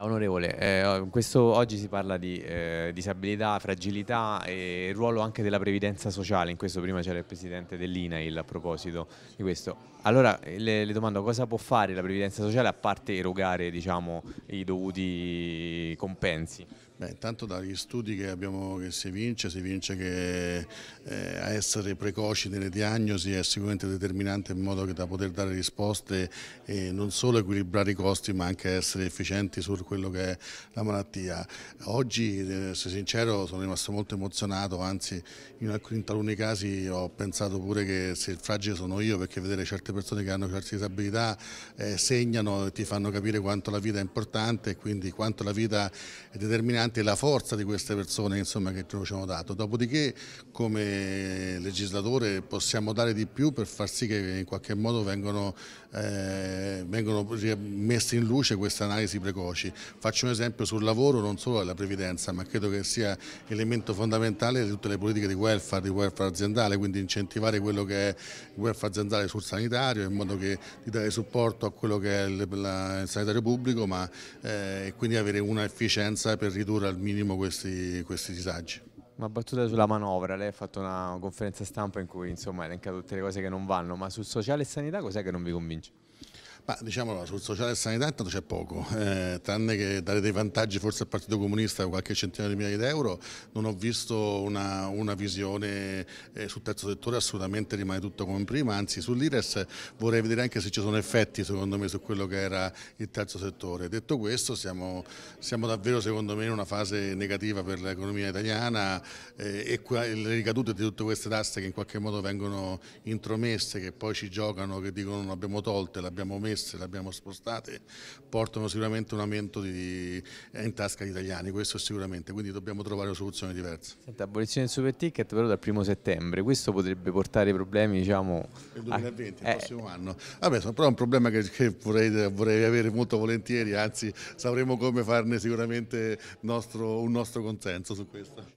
Onorevole, eh, oh, questo, oggi si parla di eh, disabilità, fragilità e ruolo anche della previdenza sociale, in questo prima c'era il presidente dell'INAIL a proposito di questo. Allora eh, le, le, domando cosa può fare la previdenza sociale a parte erogare diciamo, i dovuti compensi? Beh, intanto dagli studi che, abbiamo, che, si evince, si vince che eh, essere precoci nelle diagnosi è sicuramente determinante in modo da poter dare risposte e non solo equilibrare i costi ma anche essere efficienti su quello che è la malattia. Oggi, eh, se sincero, sono rimasto molto emozionato, anzi in, alcuni, taluni casi ho pensato pure che se il fragile sono io perché vedere certe persone che hanno certe disabilità eh, segnano e ti fanno capire quanto la vita è importante e quindi quanto la vita è determinante importante la forza di queste persone insomma, che ci hanno dato. Dopodiché come legislatore possiamo dare di più per far sì che in qualche modo vengano, eh, vengano messe in luce queste analisi precoci. Faccio un esempio sul lavoro, non solo alla previdenza, ma credo che sia elemento fondamentale di tutte le politiche di welfare, di welfare aziendale, quindi incentivare quello che è welfare aziendale sul sanitario in modo che di dare supporto a quello che è il, la, il sanitario pubblico, ma eh, quindi avere una efficienza per ridurre ridurre al minimo questi, questi disagi. Una battuta sulla manovra, lei ha fatto una conferenza stampa in cui insomma, ha elencato tutte le cose che non vanno, ma sul sociale e sanità cos'è che non vi convince? Ma diciamolo, sul sociale e sanità intanto c'è poco, eh, tranne che dare dei vantaggi forse al Partito Comunista con qualche centinaio di migliaia di euro, non ho visto una, una visione eh, sul terzo settore, assolutamente rimane tutto come prima, anzi sull'IRES vorrei vedere anche se ci sono effetti secondo me su quello che era il terzo settore. Detto questo siamo, siamo davvero secondo me in una fase negativa per l'economia italiana eh, e qua, le ricadute di tutte queste tasse che in qualche modo vengono intromesse, che poi ci giocano, che dicono non abbiamo tolte, l'abbiamo messa rimesse, le abbiamo spostate, portano sicuramente un aumento di, eh, in tasca agli italiani, questo sicuramente, quindi dobbiamo trovare soluzioni diverse. Senta, abolizione del super ticket però dal primo settembre, questo potrebbe portare problemi diciamo... Il 2020, a... il prossimo eh... anno. Vabbè, però è un problema che, che vorrei, vorrei, avere molto volentieri, anzi sapremo come farne sicuramente nostro, un nostro consenso su questo.